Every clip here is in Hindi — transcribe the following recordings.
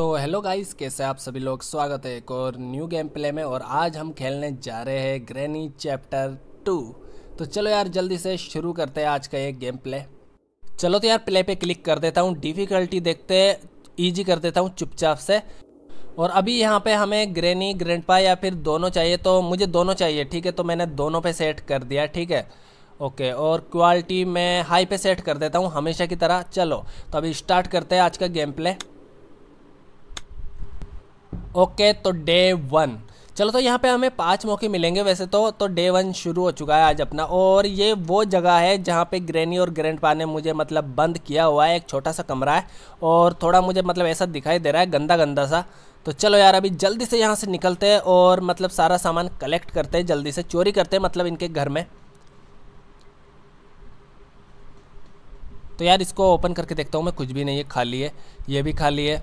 तो हेलो गाइस कैसे आप सभी लोग स्वागत है एक और न्यू गेम प्ले में और आज हम खेलने जा रहे हैं ग्रैनी चैप्टर टू तो चलो यार जल्दी से शुरू करते हैं आज का ये गेम प्ले चलो तो यार प्ले पे क्लिक कर देता हूँ डिफ़िकल्टी देखते ईजी कर देता हूँ चुपचाप से और अभी यहाँ पे हमें ग्रेनी ग्रैंड या फिर दोनों चाहिए तो मुझे दोनों चाहिए ठीक है तो मैंने दोनों पे सेट कर दिया ठीक है ओके और क्वालिटी मैं हाई पे सेट कर देता हूँ हमेशा की तरह चलो तो अभी स्टार्ट करते हैं आज का गेम प्ले ओके तो डे वन चलो तो यहाँ पे हमें पांच मौके मिलेंगे वैसे तो तो डे वन शुरू हो चुका है आज अपना और ये वो जगह है जहाँ पे ग्रैनी और ग्रैंड ने मुझे मतलब बंद किया हुआ है एक छोटा सा कमरा है और थोड़ा मुझे मतलब ऐसा दिखाई दे रहा है गंदा गंदा सा तो चलो यार अभी जल्दी से यहाँ से निकलते हैं और मतलब सारा सामान कलेक्ट करते हैं जल्दी से चोरी करते हैं मतलब इनके घर में तो यार इसको ओपन करके देखता हूँ मैं कुछ भी नहीं है खाली है ये भी खाली है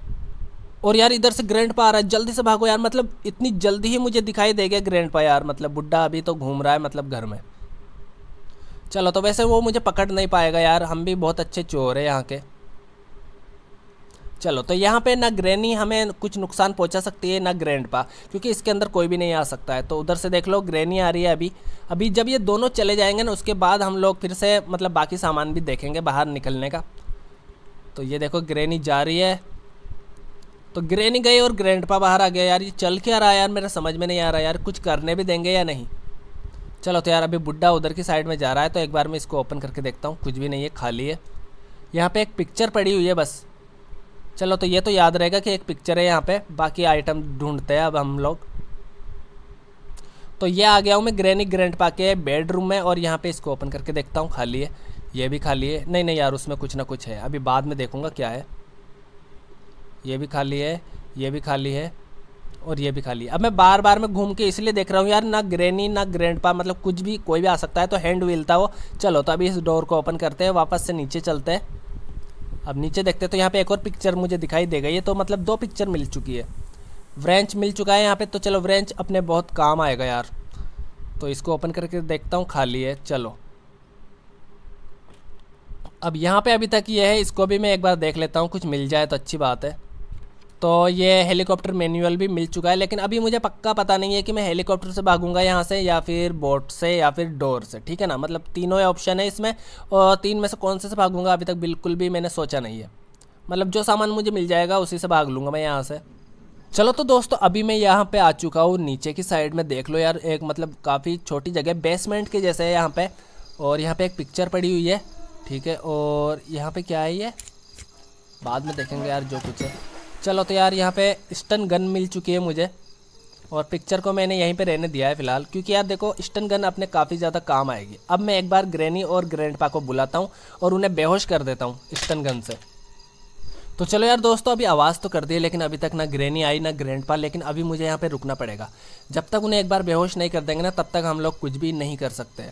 और यार इधर से ग्रैंड पा आ रहा है जल्दी से भागो यार मतलब इतनी जल्दी ही मुझे दिखाई देगा ग्रैंड पा यार मतलब बुढ़ा अभी तो घूम रहा है मतलब घर में चलो तो वैसे वो मुझे पकड़ नहीं पाएगा यार हम भी बहुत अच्छे चोर है यहाँ के चलो तो यहाँ पे ना ग्रैनी हमें कुछ नुकसान पहुँचा सकती है ना ग्रैंड पा क्योंकि इसके अंदर कोई भी नहीं आ सकता है तो उधर से देख लो ग्रैनी आ रही है अभी अभी जब ये दोनों चले जाएंगे ना उसके बाद हम लोग फिर से मतलब बाकी सामान भी देखेंगे बाहर निकलने का तो ये देखो ग्रैनी जा रही है तो ग्रैनी गई और ग्रैंडपा बाहर आ गया यार ये चल के आ रहा है यार मेरा समझ में नहीं आ रहा यार कुछ करने भी देंगे या नहीं चलो तो यार अभी बुढ़ा उधर की साइड में जा रहा है तो एक बार मैं इसको ओपन करके देखता हूँ कुछ भी नहीं है खाली है यहाँ पे एक पिक्चर पड़ी हुई है बस चलो तो ये तो याद रहेगा कि एक पिक्चर है यहाँ पे बाकी आइटम ढूंढते हैं अब हम लोग तो ये आ गया हूँ मैं ग्रैनी ग्रैंड पा के बेडरूम में और यहाँ पर इसको ओपन करके देखता हूँ खाली है ये भी खाली है नहीं नहीं यार उसमें कुछ ना कुछ है अभी बाद में देखूँगा क्या है ये भी खाली है ये भी खाली है और ये भी खाली है अब मैं बार बार में घूम के इसलिए देख रहा हूँ यार ना ग्रेनी ना ग्रैंड मतलब कुछ भी कोई भी आ सकता है तो हैंड व्हील था वो चलो तो अभी इस डोर को ओपन करते हैं वापस से नीचे चलते हैं अब नीचे देखते हैं तो यहाँ पे एक और पिक्चर मुझे दिखाई दे गई है तो मतलब दो पिक्चर मिल चुकी है व्रेंच मिल चुका है यहाँ पे तो चलो व्रेंच अपने बहुत काम आएगा यार तो इसको ओपन करके देखता हूँ खाली है चलो अब यहाँ पे अभी तक ये है इसको भी मैं एक बार देख लेता हूँ कुछ मिल जाए तो अच्छी बात है तो ये हेलीकॉप्टर मैनुअल भी मिल चुका है लेकिन अभी मुझे पक्का पता नहीं है कि मैं हेलीकॉप्टर से भागूंगा यहाँ से या फिर बोट से या फिर डोर से ठीक है ना मतलब तीनों ऑप्शन है इसमें और तीन में से कौन से से भागूंगा अभी तक बिल्कुल भी मैंने सोचा नहीं है मतलब जो सामान मुझे मिल जाएगा उसी से भाग लूँगा मैं यहाँ से चलो तो दोस्तों अभी मैं यहाँ पर आ चुका हूँ नीचे की साइड में देख लो यार एक मतलब काफ़ी छोटी जगह बेसमेंट के जैसे है यहाँ पर और यहाँ पर एक पिक्चर पड़ी हुई है ठीक है और यहाँ पर क्या है ये बाद में देखेंगे यार जो कुछ है चलो तो यार यहाँ पे स्टन गन मिल चुकी है मुझे और पिक्चर को मैंने यहीं पे रहने दिया है फिलहाल क्योंकि यार देखो स्टन गन अपने काफ़ी ज़्यादा काम आएगी अब मैं एक बार ग्रैनी और ग्रैंड को बुलाता हूँ और उन्हें बेहोश कर देता हूँ स्टन गन से तो चलो यार दोस्तों अभी आवाज़ तो कर दी है लेकिन अभी तक ना ग्रैनी आई ना ग्रैंड लेकिन अभी मुझे यहाँ पर रुकना पड़ेगा जब तक उन्हें एक बार बेहोश नहीं कर देंगे ना तब तक हम लोग कुछ भी नहीं कर सकते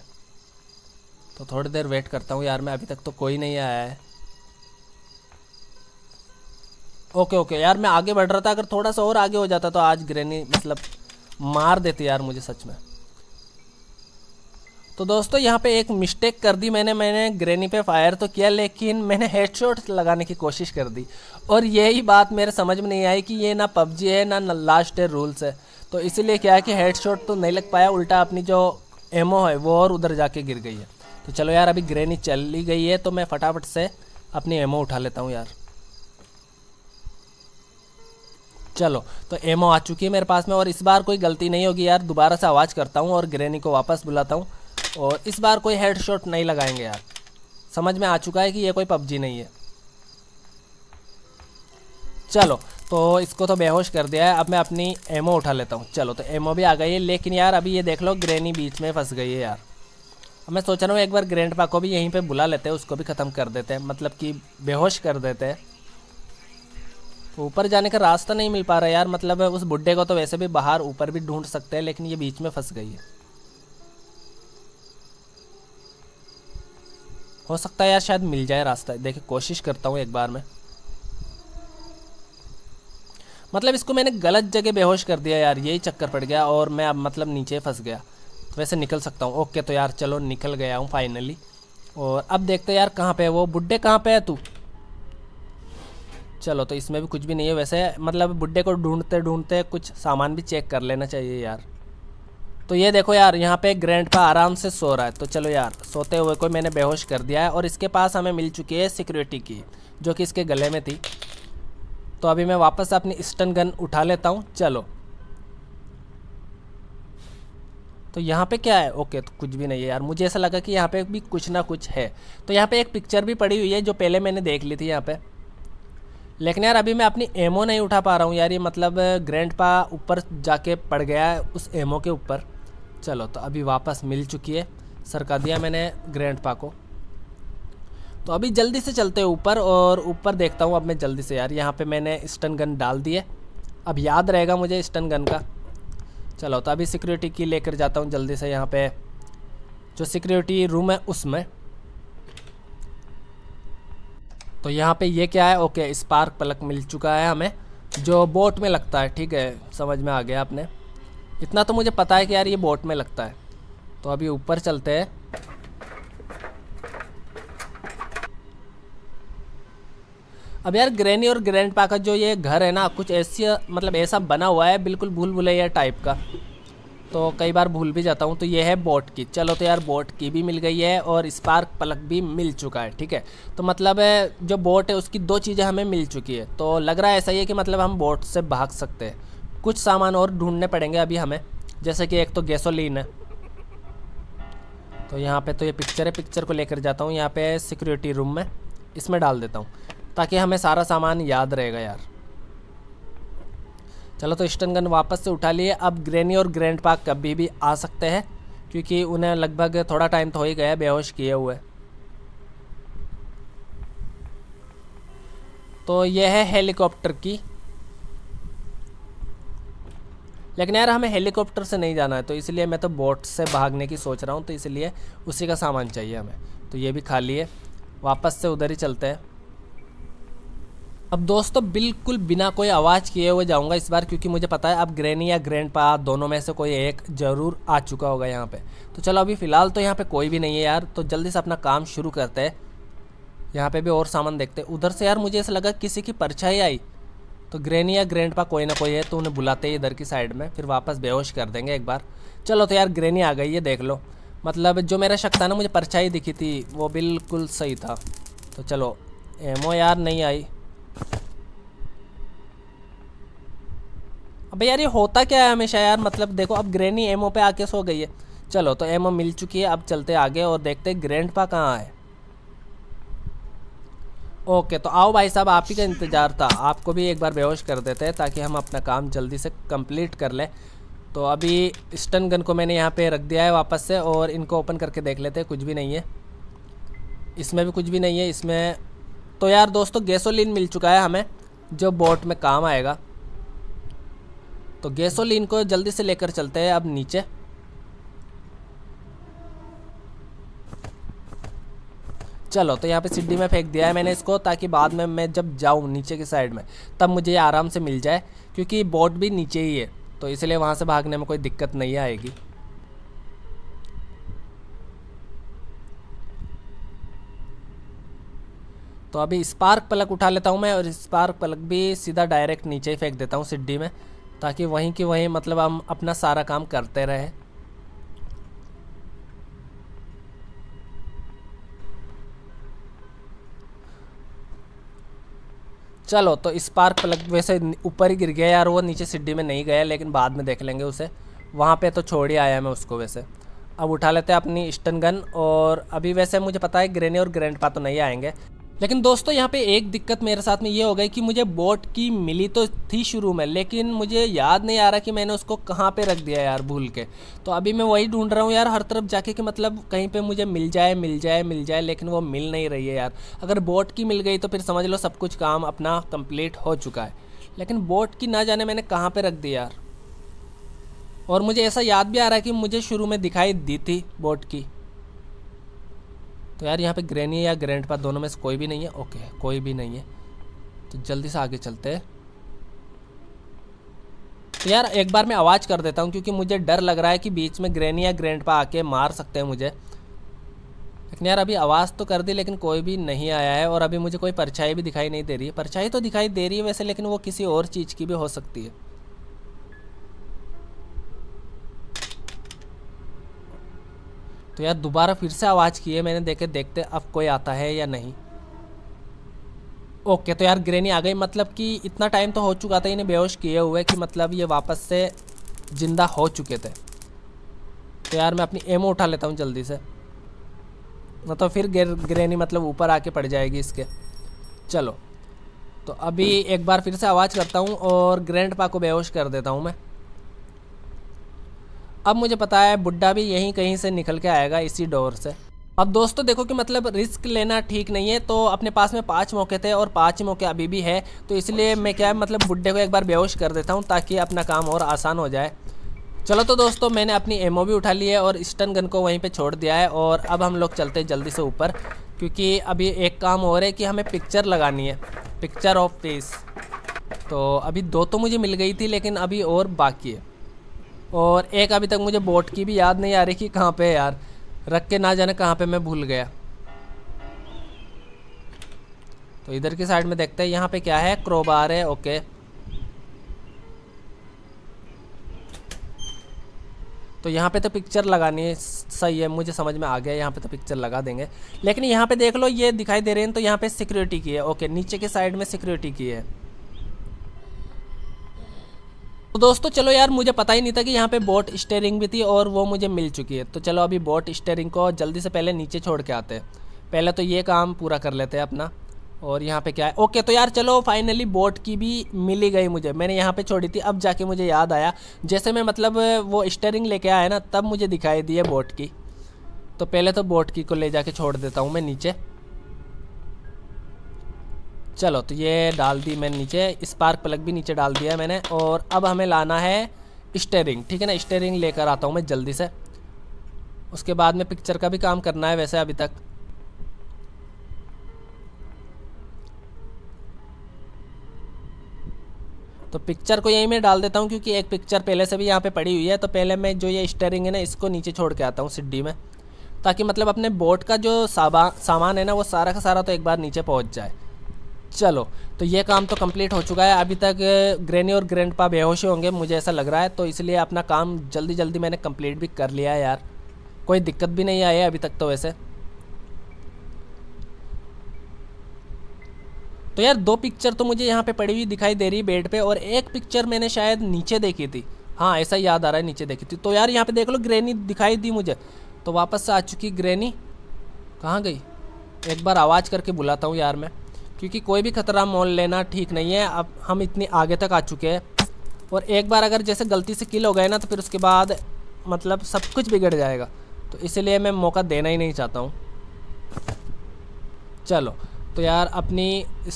तो थोड़ी देर वेट करता हूँ यार मैं अभी तक तो कोई नहीं आया है ओके ओके यार मैं आगे बढ़ रहा था अगर थोड़ा सा और आगे हो जाता तो आज ग्रेनी मतलब मार देती यार मुझे सच में तो दोस्तों यहाँ पे एक मिस्टेक कर दी मैंने मैंने ग्रेनी पे फायर तो किया लेकिन मैंने हेडशॉट लगाने की कोशिश कर दी और यही बात मेरे समझ में नहीं आई कि ये ना पबजी है ना, लास्ट है रूल्स है तो इसीलिए क्या है कि हेडशॉट तो नहीं लग पाया उल्टा अपनी जो एमओ है वो और उधर जाके गिर गई है तो चलो यार अभी ग्रेनी चली गई है तो मैं फटाफट से अपनी एमओ उठा लेता हूँ यार चलो तो एमओ आ चुकी है मेरे पास में और इस बार कोई गलती नहीं होगी यार दोबारा से आवाज़ करता हूँ और ग्रेनी को वापस बुलाता हूँ और इस बार कोई हेडशॉट नहीं लगाएंगे यार समझ में आ चुका है कि ये कोई पबजी नहीं है चलो तो इसको तो बेहोश कर दिया है अब मैं अपनी एमओ उठा लेता हूँ चलो तो एमओ भी आ गई है लेकिन यार अभी ये देख लो ग्रेनी बीच में फंस गई है यार अब मैं सोच रहा हूँ एक बार ग्रैंड को भी यहीं पे बुला लेते हैं उसको भी ख़त्म कर देते हैं मतलब कि बेहोश कर देते हैं ऊपर जाने का रास्ता नहीं मिल पा रहा यार मतलब उस बुढ़े को तो वैसे भी बाहर ऊपर भी ढूंढ सकते हैं लेकिन ये बीच में फंस गई है हो सकता है यार शायद मिल जाए रास्ता देखिए कोशिश करता हूँ एक बार मैं मतलब इसको मैंने गलत जगह बेहोश कर दिया यार यही चक्कर पड़ गया और मैं अब मतलब नीचे फंस गया तो वैसे निकल सकता हूँ ओके तो यार चलो निकल गया हूँ फाइनली और अब देखते यार कहाँ पे है वो बुढ़े कहाँ पे है तू चलो तो इसमें भी कुछ भी नहीं है वैसे मतलब बुड्ढे को ढूंढते ढूंढते कुछ सामान भी चेक कर लेना चाहिए यार तो ये देखो यार यहाँ पे ग्रैंड पा आराम से सो रहा है तो चलो यार सोते हुए को मैंने बेहोश कर दिया है और इसके पास हमें मिल चुकी है सिक्योरिटी की जो कि इसके गले में थी तो अभी मैं वापस अपनी स्टन गन उठा लेता हूँ चलो तो यहाँ पे क्या है ओके तो कुछ भी नहीं है यार मुझे ऐसा लगा कि यहाँ पे भी कुछ ना कुछ है तो यहाँ पे एक पिक्चर भी पड़ी हुई है जो पहले मैंने देख ली थी यहाँ पे लेकिन यार अभी मैं अपनी एमओ नहीं उठा पा रहा हूँ यार ये मतलब ग्रैंड पा ऊपर जाके पड़ गया है उस एमओ के ऊपर चलो तो अभी वापस मिल चुकी है सर का दिया मैंने ग्रैंड पा को तो अभी जल्दी से चलते हैं ऊपर और ऊपर देखता हूँ अब मैं जल्दी से यार यहाँ पे मैंने स्टन गन डाल दिए अब याद रहेगा मुझे स्टन गन का चलो तो अभी सिक्योरिटी की लेकर जाता हूँ जल्दी से यहाँ पे जो सिक्योरिटी रूम है उसमें तो यहाँ पे ये क्या है ओके स्पार्क प्लग मिल चुका है हमें जो बोट में लगता है ठीक है समझ में आ गया आपने इतना तो मुझे पता है कि यार ये बोट में लगता है तो अभी ऊपर चलते हैं अब यार ग्रैनी और ग्रैंड का जो ये घर है ना कुछ ऐसी मतलब ऐसा बना हुआ है बिल्कुल भूल भुलैया टाइप का तो कई बार भूल भी जाता हूँ तो ये है बोट की चलो तो यार बोट की भी मिल गई है और स्पार्क प्लग भी मिल चुका है ठीक है तो मतलब है जो बोट है उसकी दो चीज़ें हमें मिल चुकी है तो लग रहा है ऐसा ही है कि मतलब हम बोट से भाग सकते हैं कुछ सामान और ढूंढने पड़ेंगे अभी हमें जैसे कि एक तो गैसोलीन है तो यहाँ पर तो ये पिक्चर है पिक्चर को लेकर जाता हूँ यहाँ पर सिक्योरिटी रूम में इसमें डाल देता हूँ ताकि हमें सारा सामान याद रहेगा यार चलो तो स्टन गन वापस से उठा लिए अब ग्रैनी और ग्रैंड पार्क कभी भी आ सकते हैं क्योंकि उन्हें लगभग थोड़ा टाइम तो हो ही गया बेहोश किए हुए तो यह है हेलीकॉप्टर की लेकिन यार हमें हेलीकॉप्टर से नहीं जाना है तो इसलिए मैं तो बोट से भागने की सोच रहा हूँ तो इसलिए उसी का सामान चाहिए हमें तो ये भी खाली है वापस से उधर ही चलते हैं अब दोस्तों बिल्कुल बिना कोई आवाज़ किए हुए जाऊंगा इस बार क्योंकि मुझे पता है अब ग्रैनी या ग्रैंड पा दोनों में से कोई एक ज़रूर आ चुका होगा यहाँ पे तो चलो अभी फ़िलहाल तो यहाँ पे कोई भी नहीं है यार तो जल्दी से अपना काम शुरू करते हैं यहाँ पे भी और सामान देखते हैं उधर से यार मुझे ऐसा लगा किसी की परछाई आई तो ग्रैनी या ग्रैंड पा कोई ना कोई है तो उन्हें बुलाते ही इधर की साइड में फिर वापस बेहोश कर देंगे एक बार चलो तो यार ग्रैनी आ गई है देख लो मतलब जो मेरा शक था ना मुझे परछाई दिखी थी वो बिल्कुल सही था तो चलो एमओ यार नहीं आई अब यार ये होता क्या है हमेशा यार मतलब देखो अब ग्रैनी एमओ पे आके सो गई है चलो तो एमओ मिल चुकी है अब चलते आगे और देखते हैं ग्रैंड पा कहाँ है ओके तो आओ भाई साहब आप ही का इंतज़ार था आपको भी एक बार बेहोश कर देते हैं ताकि हम अपना काम जल्दी से कंप्लीट कर लें तो अभी स्टन गन को मैंने यहाँ पे रख दिया है वापस से और इनको ओपन करके देख लेते हैं कुछ भी नहीं है इसमें भी कुछ भी नहीं है इसमें तो यार दोस्तों गैसोलीन मिल चुका है हमें जो बोट में काम आएगा तो गैसोलीन को जल्दी से लेकर चलते हैं अब नीचे चलो तो यहाँ पे सीढ़ी में फेंक दिया है मैंने इसको ताकि बाद में मैं जब जाऊँ नीचे की साइड में तब मुझे ये आराम से मिल जाए क्योंकि बोट भी नीचे ही है तो इसलिए वहाँ से भागने में कोई दिक्कत नहीं आएगी तो अभी स्पार्क पलक उठा लेता हूँ मैं और स्पार्क पलक भी सीधा डायरेक्ट नीचे ही फेंक देता हूँ सिड्डी में ताकि वहीं के वहीं मतलब हम अपना सारा काम करते रहें चलो तो पार्क प्लग वैसे ऊपर ही गिर गया यार वो नीचे सिड्डी में नहीं गया लेकिन बाद में देख लेंगे उसे वहाँ पे तो छोड़ ही आया मैं उसको वैसे अब उठा लेते हैं अपनी स्टन गन और अभी वैसे मुझे पता है ग्रेनी और ग्रैंड पा तो नहीं आएंगे लेकिन दोस्तों यहाँ पे एक दिक्कत मेरे साथ में ये हो गई कि मुझे बोट की मिली तो थी शुरू में लेकिन मुझे याद नहीं आ रहा कि मैंने उसको कहाँ पे रख दिया यार भूल के तो अभी मैं वही ढूंढ रहा हूँ यार हर तरफ जाके कि मतलब कहीं पे मुझे मिल जाए मिल जाए मिल जाए लेकिन वो मिल नहीं रही है यार अगर बोट की मिल गई तो फिर समझ लो सब कुछ काम अपना कम्प्लीट हो चुका है लेकिन बोट की ना जाने मैंने कहाँ पर रख दी यार और मुझे ऐसा याद भी आ रहा है कि मुझे शुरू में दिखाई दी थी बोट की तो यार यहाँ पे ग्रैनी या ग्रैंड पा दोनों में से कोई भी नहीं है ओके कोई भी नहीं है तो जल्दी से आगे चलते हैं तो यार एक बार मैं आवाज़ कर देता हूँ क्योंकि मुझे डर लग रहा है कि बीच में ग्रैनी या ग्रैंड पा आके मार सकते हैं मुझे लेकिन यार अभी आवाज़ तो कर दी लेकिन कोई भी नहीं आया है और अभी मुझे कोई परछाई भी दिखाई नहीं दे रही है परछाई तो दिखाई दे रही है वैसे लेकिन वो किसी और चीज़ की भी हो सकती है तो यार दोबारा फिर से आवाज़ की है मैंने देखे देखते अब कोई आता है या नहीं ओके तो यार ग्रेनी आ गई मतलब कि इतना टाइम तो हो चुका था इन्हें बेहोश किए हुए कि मतलब ये वापस से ज़िंदा हो चुके थे तो यार मैं अपनी एमो उठा लेता हूँ जल्दी से न तो फिर ग्रेनी मतलब ऊपर आके पड़ जाएगी इसके चलो तो अभी एक बार फिर से आवाज़ करता हूँ और ग्रैंड पा को बेहोश कर देता हूँ मैं अब मुझे पता है बुढ़ा भी यहीं कहीं से निकल के आएगा इसी डोर से अब दोस्तों देखो कि मतलब रिस्क लेना ठीक नहीं है तो अपने पास में पाँच मौके थे और पाँच मौके अभी भी है तो इसलिए मैं क्या है मतलब बुढ़े को एक बार बेहोश कर देता हूँ ताकि अपना काम और आसान हो जाए चलो तो दोस्तों मैंने अपनी एमओ भी उठा ली है और स्टन गन को वहीं पे छोड़ दिया है और अब हम लोग चलते हैं जल्दी से ऊपर क्योंकि अभी एक काम हो रहा है कि हमें पिक्चर लगानी है पिक्चर ऑफ पीस तो अभी दो तो मुझे मिल गई थी लेकिन अभी और बाकी है और एक अभी तक मुझे बोट की भी याद नहीं आ रही कि कहाँ पे है यार रख के ना जाने कहाँ पे मैं भूल गया तो इधर की साइड में देखते हैं यहाँ पे क्या है क्रोबार है ओके तो यहाँ पे तो पिक्चर लगानी है सही है मुझे समझ में आ गया यहाँ पे तो पिक्चर लगा देंगे लेकिन यहाँ पे देख लो ये दिखाई दे रहे हैं तो यहाँ पे सिक्योरिटी की है ओके नीचे के साइड में सिक्योरिटी की है तो दोस्तों चलो यार मुझे पता ही नहीं था कि यहाँ पे बोट स्टेयरिंग भी थी और वो मुझे मिल चुकी है तो चलो अभी बोट स्टेयरिंग को जल्दी से पहले नीचे छोड़ के आते हैं पहले तो ये काम पूरा कर लेते हैं अपना और यहाँ पे क्या है ओके तो यार चलो फाइनली बोट की भी मिली गई मुझे मैंने यहाँ पे छोड़ी थी अब जाके मुझे याद आया जैसे मैं मतलब वो स्टेयरिंग लेके आया ना तब मुझे दिखाई दी है बोट की तो पहले तो बोट की को ले जाके छोड़ देता हूँ मैं नीचे चलो तो ये डाल दी मैंने नीचे स्पार्क प्लग भी नीचे डाल दिया मैंने और अब हमें लाना है स्टेयरिंग ठीक है ना स्टेयरिंग लेकर आता हूँ मैं जल्दी से उसके बाद में पिक्चर का भी काम करना है वैसे अभी तक तो पिक्चर को यहीं मैं डाल देता हूँ क्योंकि एक पिक्चर पहले से भी यहाँ पे पड़ी हुई है तो पहले मैं जो ये स्टेयरिंग है ना इसको नीचे छोड़ के आता हूँ सिड्डी में ताकि मतलब अपने बोट का जो सामान है ना वो सारा का सारा तो एक बार नीचे पहुँच जाए चलो तो ये काम तो कंप्लीट हो चुका है अभी तक ग्रैनी और पा बेहोश होंगे मुझे ऐसा लग रहा है तो इसलिए अपना काम जल्दी जल्दी मैंने कंप्लीट भी कर लिया है यार कोई दिक्कत भी नहीं आई है अभी तक तो वैसे तो यार दो पिक्चर तो मुझे यहाँ पे पड़ी हुई दिखाई दे रही है बेड पे और एक पिक्चर मैंने शायद नीचे देखी थी हाँ ऐसा याद आ रहा है नीचे देखी थी तो यार यहाँ पे देख लो ग्रैनी दिखाई दी मुझे तो वापस आ चुकी ग्रैनी कहाँ गई एक बार आवाज़ करके बुलाता हूँ यार मैं क्योंकि कोई भी ख़तरा मोल लेना ठीक नहीं है अब हम इतनी आगे तक आ चुके हैं और एक बार अगर जैसे गलती से किल हो गए ना तो फिर उसके बाद मतलब सब कुछ बिगड़ जाएगा तो इसलिए मैं मौका देना ही नहीं चाहता हूँ चलो तो यार अपनी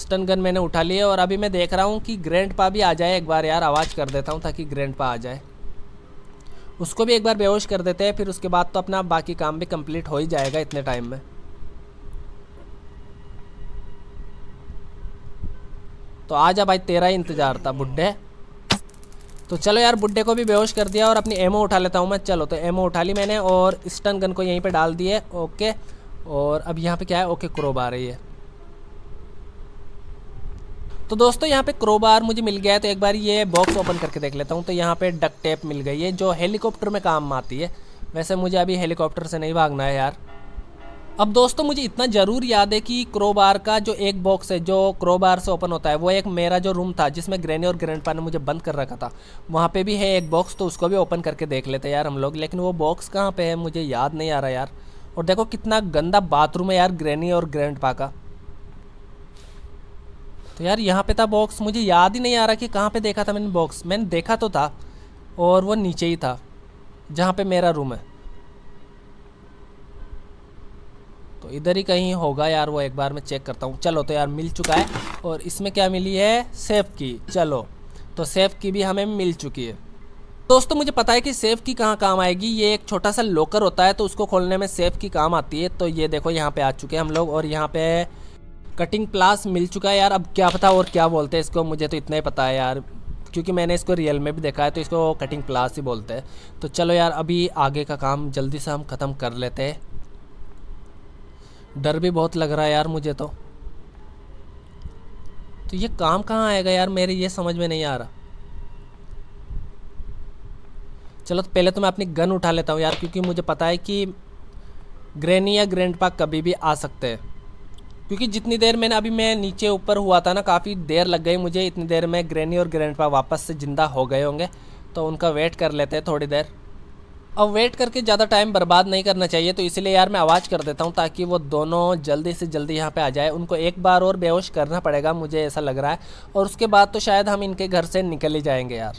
स्टन गन मैंने उठा ली है और अभी मैं देख रहा हूँ कि ग्रैंड पा भी आ जाए एक बार यार आवाज़ कर देता हूँ ताकि ग्रैंड पा आ जाए उसको भी एक बार बेहोश कर देते हैं फिर उसके बाद तो अपना बाकी काम भी कंप्लीट हो ही जाएगा इतने टाइम में तो आजा भाई तेरा ही इंतज़ार था बुढ़े तो चलो यार बुढ़े को भी बेहोश कर दिया और अपनी एमओ उठा लेता हूँ मैं चलो तो एमओ उठा ली मैंने और स्टन गन को यहीं पे डाल दिए ओके और अब यहाँ पे क्या है ओके क्रोब आ रही है तो दोस्तों यहाँ पे क्रोबार मुझे मिल गया है तो एक बार ये बॉक्स ओपन करके देख लेता हूँ तो यहाँ पे डक टेप मिल गई है जो हेलीकॉप्टर में काम आती है वैसे मुझे अभी हेलीकॉप्टर से नहीं भागना है यार अब दोस्तों मुझे इतना ज़रूर याद है कि क्रोबार का जो एक बॉक्स है जो क्रोबार से ओपन होता है वो एक मेरा जो रूम था जिसमें ग्रैनी और ग्रैंड ने मुझे बंद कर रखा था वहाँ पे भी है एक बॉक्स तो उसको भी ओपन करके देख लेते यार हम लोग लेकिन वो बॉक्स कहाँ पे है मुझे याद नहीं आ रहा यार और देखो कितना गंदा बाथरूम है यार ग्रैनी और ग्रैंड का तो यार यहाँ पर था बॉक्स मुझे याद ही नहीं आ रहा कि कहाँ पर देखा था मैंने बॉक्स मैंने देखा तो था और वो नीचे ही था जहाँ पर मेरा रूम है तो इधर ही कहीं होगा यार वो एक बार मैं चेक करता हूँ चलो तो यार मिल चुका है और इसमें क्या मिली है सेफ की चलो तो सेफ की भी हमें मिल चुकी है दोस्तों मुझे पता है कि सेफ की कहाँ काम आएगी ये एक छोटा सा लोकर होता है तो उसको खोलने में सेफ की काम आती है तो ये देखो यहाँ पे आ चुके हैं हम लोग और यहाँ पे कटिंग प्लास मिल चुका है यार अब क्या पता और क्या बोलते हैं इसको मुझे तो इतना ही पता है यार क्योंकि मैंने इसको रियल में भी देखा है तो इसको कटिंग प्लास ही बोलते हैं तो चलो यार अभी आगे का काम जल्दी से हम ख़त्म कर लेते हैं डर भी बहुत लग रहा है यार मुझे तो तो ये काम कहाँ आएगा यार मेरे ये समझ में नहीं आ रहा चलो तो पहले तो मैं अपनी गन उठा लेता हूँ यार क्योंकि मुझे पता है कि ग्रैनी या पा कभी भी आ सकते हैं क्योंकि जितनी देर मैंने अभी मैं नीचे ऊपर हुआ था ना काफ़ी देर लग गई मुझे इतनी देर में ग्रैनी और ग्रैंड वापस से ज़िंदा हो गए होंगे तो उनका वेट कर लेते हैं थोड़ी देर अब वेट करके ज़्यादा टाइम बर्बाद नहीं करना चाहिए तो इसलिए यार मैं आवाज़ कर देता हूँ ताकि वो दोनों जल्दी से जल्दी यहाँ पे आ जाए उनको एक बार और बेहोश करना पड़ेगा मुझे ऐसा लग रहा है और उसके बाद तो शायद हम इनके घर से निकल ही जाएंगे यार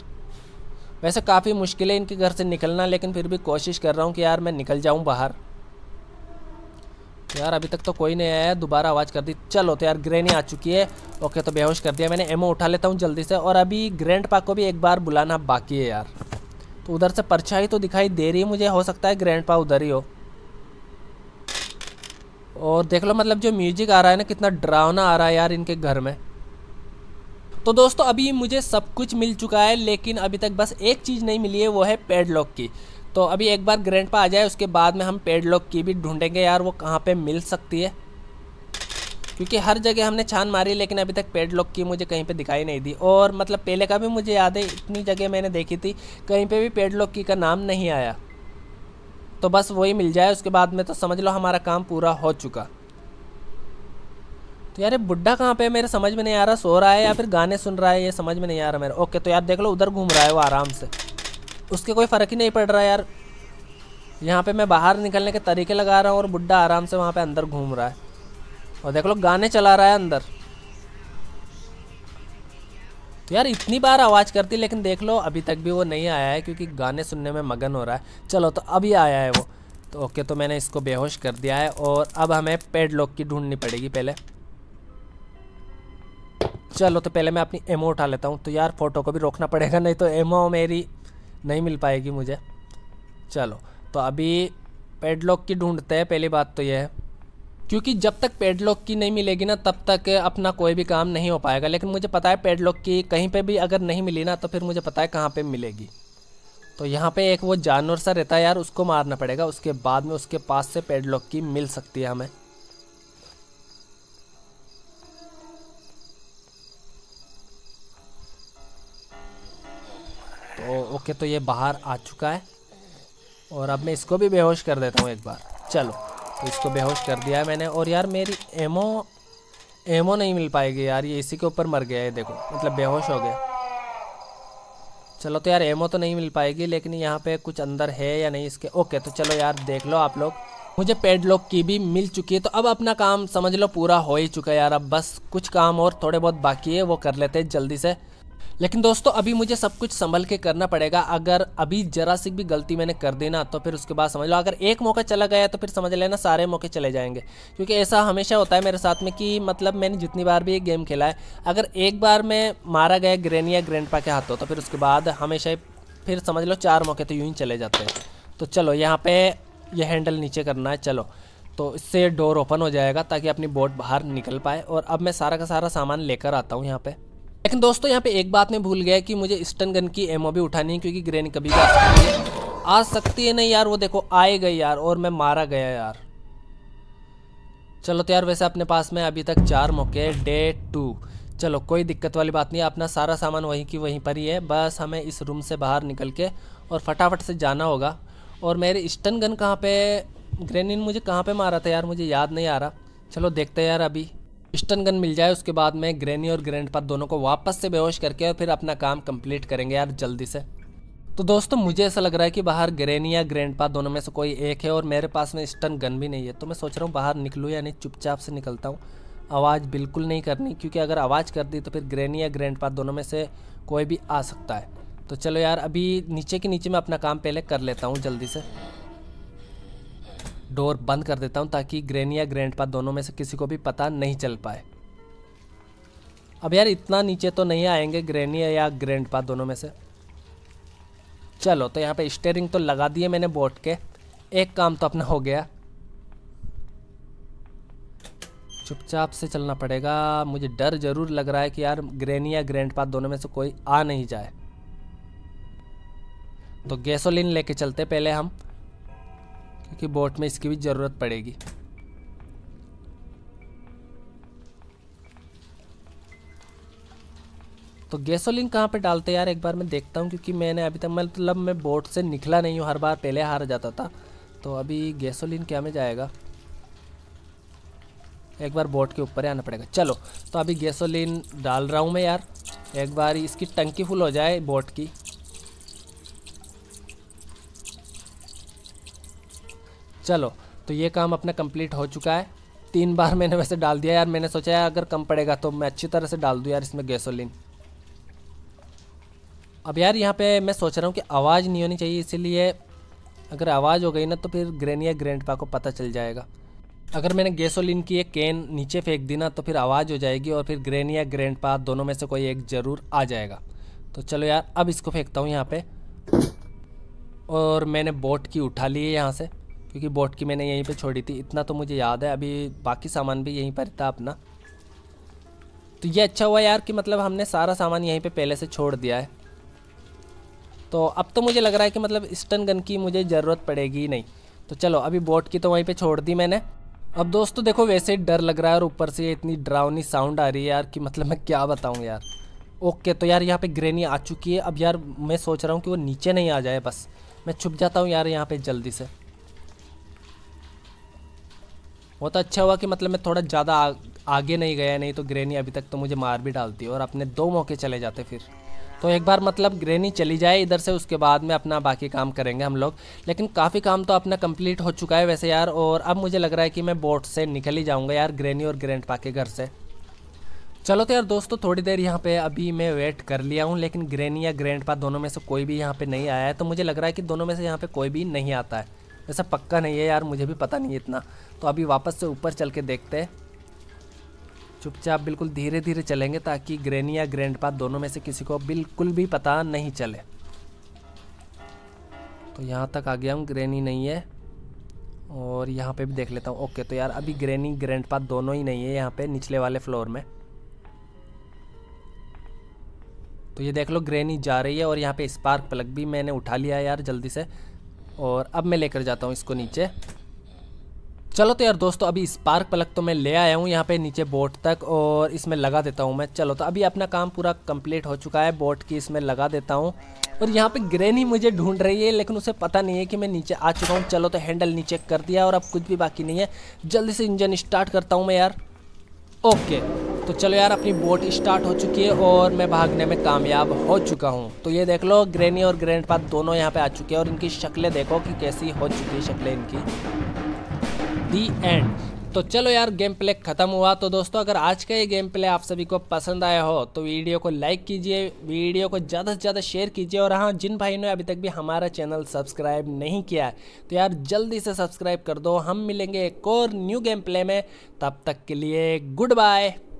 वैसे काफ़ी मुश्किल है इनके घर से निकलना लेकिन फिर भी कोशिश कर रहा हूँ कि यार मैं निकल जाऊँ बाहर यार अभी तक तो कोई नहीं आया दोबारा आवाज़ कर दी चलो तो यार ग्रेनी आ चुकी है ओके तो बेहोश कर दिया मैंने एमओ उठा लेता हूँ जल्दी से और अभी ग्रैंड पा को भी एक बार बुलाना बाकी है यार तो उधर से परछाई तो दिखाई दे रही है मुझे हो सकता है ग्रैंड पा उधर ही हो और देख लो मतलब जो म्यूजिक आ रहा है ना कितना डरावना आ रहा है यार इनके घर में तो दोस्तों अभी मुझे सब कुछ मिल चुका है लेकिन अभी तक बस एक चीज़ नहीं मिली है वो है पेडलॉक की तो अभी एक बार ग्रैंड पा आ जाए उसके बाद में हम पेडलॉक की भी ढूंढेंगे यार वो कहाँ पे मिल सकती है क्योंकि हर जगह हमने छान मारी लेकिन अभी तक पेड लॉक की मुझे कहीं पे दिखाई नहीं दी और मतलब पहले का भी मुझे याद है इतनी जगह मैंने देखी थी कहीं पे भी पेड लॉक की का नाम नहीं आया तो बस वही मिल जाए उसके बाद में तो समझ लो हमारा काम पूरा हो चुका तो यार बुढ़ा कहाँ पर मेरे समझ में नहीं आ रहा सो रहा है या फिर गाने सुन रहा है ये समझ में नहीं आ रहा मेरा ओके तो यार देख लो उधर घूम रहा है वो आराम से उसके कोई फ़र्क ही नहीं पड़ रहा यार यहाँ पे मैं बाहर निकलने के तरीके लगा रहा हूँ और बुढ़ा आराम से वहाँ पे अंदर घूम रहा है और देख लो गाने चला रहा है अंदर तो यार इतनी बार आवाज़ करती लेकिन देख लो अभी तक भी वो नहीं आया है क्योंकि गाने सुनने में मगन हो रहा है चलो तो अभी आया है वो तो ओके तो मैंने इसको बेहोश कर दिया है और अब हमें पेड लॉक की ढूंढनी पड़ेगी पहले चलो तो पहले मैं अपनी एमओ उठा लेता हूँ तो यार फ़ोटो को भी रोकना पड़ेगा नहीं तो एमओ मेरी नहीं मिल पाएगी मुझे चलो तो अभी पेड लॉक की ढूंढते हैं पहली बात तो यह है क्योंकि जब तक पेडलॉक की नहीं मिलेगी ना तब तक अपना कोई भी काम नहीं हो पाएगा लेकिन मुझे पता है पेडलॉक की कहीं पे भी अगर नहीं मिली ना तो फिर मुझे पता है कहाँ पे मिलेगी तो यहाँ पे एक वो जानवर सा रहता है यार उसको मारना पड़ेगा उसके बाद में उसके पास से पेडलॉक की मिल सकती है हमें तो ओके तो ये बाहर आ चुका है और अब मैं इसको भी बेहोश कर देता हूँ एक बार चलो इसको तो बेहोश कर दिया है मैंने और यार मेरी एमो एमो नहीं मिल पाएगी यार ये इसी के ऊपर मर गया है देखो मतलब बेहोश हो गया चलो तो यार एमो तो नहीं मिल पाएगी लेकिन यहाँ पे कुछ अंदर है या नहीं इसके ओके तो चलो यार देख लो आप लोग मुझे पेड लॉक की भी मिल चुकी है तो अब अपना काम समझ लो पूरा हो ही चुका है यार अब बस कुछ काम और थोड़े बहुत बाकी है वो कर लेते हैं जल्दी से लेकिन दोस्तों अभी मुझे सब कुछ संभल के करना पड़ेगा अगर अभी जरा सी भी गलती मैंने कर दी ना तो फिर उसके बाद समझ लो अगर एक मौका चला गया तो फिर समझ लेना सारे मौके चले जाएंगे क्योंकि ऐसा हमेशा होता है मेरे साथ में कि मतलब मैंने जितनी बार भी ये गेम खेला है अगर एक बार मैं मारा गया ग्रैन या पा के हाथों तो फिर उसके बाद हमेशा फिर समझ लो चार मौके तो यूँ ही चले जाते हैं तो चलो यहाँ पर यह हैंडल नीचे करना है चलो तो इससे डोर ओपन हो जाएगा ताकि अपनी बोट बाहर निकल पाए और अब मैं सारा का सारा सामान लेकर आता हूँ यहाँ पर लेकिन दोस्तों यहाँ पे एक बात मैं भूल गया कि मुझे स्टन गन की एमओ भी उठानी है क्योंकि ग्रेन कभी भी आ सकती है आ सकती है नहीं यार वो देखो आए गए यार और मैं मारा गया यार चलो तो यार वैसे अपने पास में अभी तक चार मौके हैं डे टू चलो कोई दिक्कत वाली बात नहीं अपना सारा सामान वहीं की वहीं पर ही है बस हमें इस रूम से बाहर निकल के और फटाफट से जाना होगा और मेरे स्टन गन कहाँ पे ग्रेनिन मुझे कहाँ पे मारा था यार मुझे याद नहीं आ रहा चलो देखते हैं यार अभी स्टन गन मिल जाए उसके बाद में ग्रैनी और ग्रैंड पर दोनों को वापस से बेहोश करके और फिर अपना काम कंप्लीट करेंगे यार जल्दी से तो दोस्तों मुझे ऐसा लग रहा है कि बाहर ग्रैनी या ग्रैंड पा दोनों में से कोई एक है और मेरे पास में स्टन गन भी नहीं है तो मैं सोच रहा हूँ बाहर निकलूँ या चुपचाप से निकलता हूँ आवाज़ बिल्कुल नहीं करनी क्योंकि अगर आवाज़ कर दी तो फिर ग्रैनी या ग्रैंड पा दोनों में से कोई भी आ सकता है तो चलो यार अभी नीचे के नीचे मैं अपना काम पहले कर लेता हूँ जल्दी से डोर बंद कर देता हूँ ताकि ग्रैनी या ग्रैंडपा दोनों में से किसी को भी पता नहीं चल पाए अब यार इतना नीचे तो नहीं आएंगे ग्रैनी या ग्रैंडपा दोनों में से चलो तो यहाँ पे स्टेयरिंग तो लगा दिए मैंने बोट के एक काम तो अपना हो गया चुपचाप से चलना पड़ेगा मुझे डर जरूर लग रहा है कि यार ग्रैनी या ग्रैंडपा दोनों में से कोई आ नहीं जाए तो गैसोलिन लेके चलते पहले हम कि बोट में इसकी भी ज़रूरत पड़ेगी तो गैसोलीन कहाँ पे डालते हैं यार एक बार मैं देखता हूँ क्योंकि मैंने अभी तक मतलब मैं बोट से निकला नहीं हूँ हर बार पहले हार जाता था तो अभी गैसोलीन क्या में जाएगा एक बार बोट के ऊपर ही आना पड़ेगा चलो तो अभी गैसोलीन डाल रहा हूँ मैं यार एक बार इसकी टंकी फुल हो जाए बोट की चलो तो ये काम अपना कंप्लीट हो चुका है तीन बार मैंने वैसे डाल दिया यार मैंने सोचा यार अगर कम पड़ेगा तो मैं अच्छी तरह से डाल दूँ यार इसमें गैसोलिन अब यार यहाँ पे मैं सोच रहा हूँ कि आवाज़ नहीं होनी चाहिए इसीलिए अगर आवाज़ हो गई ना तो फिर ग्रेनिया ग्रैंड को पता चल जाएगा अगर मैंने गैसोलिन की एक कैन नीचे फेंक दी ना तो फिर आवाज़ हो जाएगी और फिर ग्रेनिया ग्रैंड दोनों में से कोई एक ज़रूर आ जाएगा तो चलो यार अब इसको फेंकता हूँ यहाँ पर और मैंने बोट की उठा ली है यहाँ से क्योंकि बोट की मैंने यहीं पे छोड़ी थी इतना तो मुझे याद है अभी बाकी सामान भी यहीं पर था अपना तो ये अच्छा हुआ यार कि मतलब हमने सारा सामान यहीं पे पहले से छोड़ दिया है तो अब तो मुझे लग रहा है कि मतलब स्टन गन की मुझे ज़रूरत पड़ेगी नहीं तो चलो अभी बोट की तो वहीं पर छोड़ दी मैंने अब दोस्तों देखो वैसे ही डर लग रहा है और ऊपर से इतनी ड्राउनी साउंड आ रही है यार कि मतलब मैं क्या बताऊँ यार ओके तो यार यहाँ पे ग्रेनी आ चुकी है अब यार मैं सोच रहा हूँ कि वो नीचे नहीं आ जाए बस मैं छुप जाता हूँ यार यहाँ पे जल्दी से वो तो अच्छा हुआ कि मतलब मैं थोड़ा ज़्यादा आगे नहीं गया नहीं तो ग्रेनी अभी तक तो मुझे मार भी डालती और अपने दो मौके चले जाते फिर तो एक बार मतलब ग्रेनी चली जाए इधर से उसके बाद में अपना बाकी काम करेंगे हम लोग लेकिन काफ़ी काम तो अपना कंप्लीट हो चुका है वैसे यार और अब मुझे लग रहा है कि मैं बोट से निकल ही जाऊँगा यार ग्रेनी और ग्रैंड पा के घर से चलो तो यार दोस्तों थोड़ी देर यहाँ पे अभी मैं वेट कर लिया हूँ लेकिन ग्रेनी या ग्रैंड पा दोनों में से कोई भी यहाँ पर नहीं आया है तो मुझे लग रहा है कि दोनों में से यहाँ पर कोई भी नहीं आता है वैसा पक्का नहीं है यार मुझे भी पता नहीं इतना तो अभी वापस से ऊपर चल के देखते हैं चुपचाप बिल्कुल धीरे धीरे चलेंगे ताकि ग्रेनी या ग्रैंड दोनों में से किसी को बिल्कुल भी पता नहीं चले तो यहाँ तक आ गया हम ग्रेनी नहीं है और यहाँ पे भी देख लेता हूँ ओके तो यार अभी ग्रेनी ग्रैंड दोनों ही नहीं है यहाँ पे निचले वाले फ्लोर में तो ये देख लो ग्रेनी जा रही है और यहाँ पे स्पार्क प्लग भी मैंने उठा लिया यार जल्दी से और अब मैं लेकर जाता हूँ इसको नीचे चलो तो यार दोस्तों अभी स्पार्क प्लग तो मैं ले आया हूँ यहाँ पे नीचे बोट तक और इसमें लगा देता हूँ मैं चलो तो अभी अपना काम पूरा कंप्लीट हो चुका है बोट की इसमें लगा देता हूँ और यहाँ पे ग्रेन ही मुझे ढूंढ रही है लेकिन उसे पता नहीं है कि मैं नीचे आ चुका हूँ चलो तो हैंडल नीचे कर दिया और अब कुछ भी बाकी नहीं है जल्दी से इंजन स्टार्ट करता हूँ मैं यार ओके तो चलो यार अपनी बोट स्टार्ट हो चुकी है और मैं भागने में कामयाब हो चुका हूँ तो ये देख लो ग्रैनी और ग्रैंड पाथ दोनों यहाँ पे आ चुके हैं और इनकी शक्लें देखो कि कैसी हो चुकी है शक्लें इनकी दी एंड तो चलो यार गेम प्ले ख़त्म हुआ तो दोस्तों अगर आज का ये गेम प्ले आप सभी को पसंद आया हो तो वीडियो को लाइक कीजिए वीडियो को ज़्यादा से ज़्यादा शेयर कीजिए और हाँ जिन भाई ने अभी तक भी हमारा चैनल सब्सक्राइब नहीं किया है तो यार जल्दी से सब्सक्राइब कर दो हम मिलेंगे एक और न्यू गेम प्ले में तब तक के लिए गुड बाय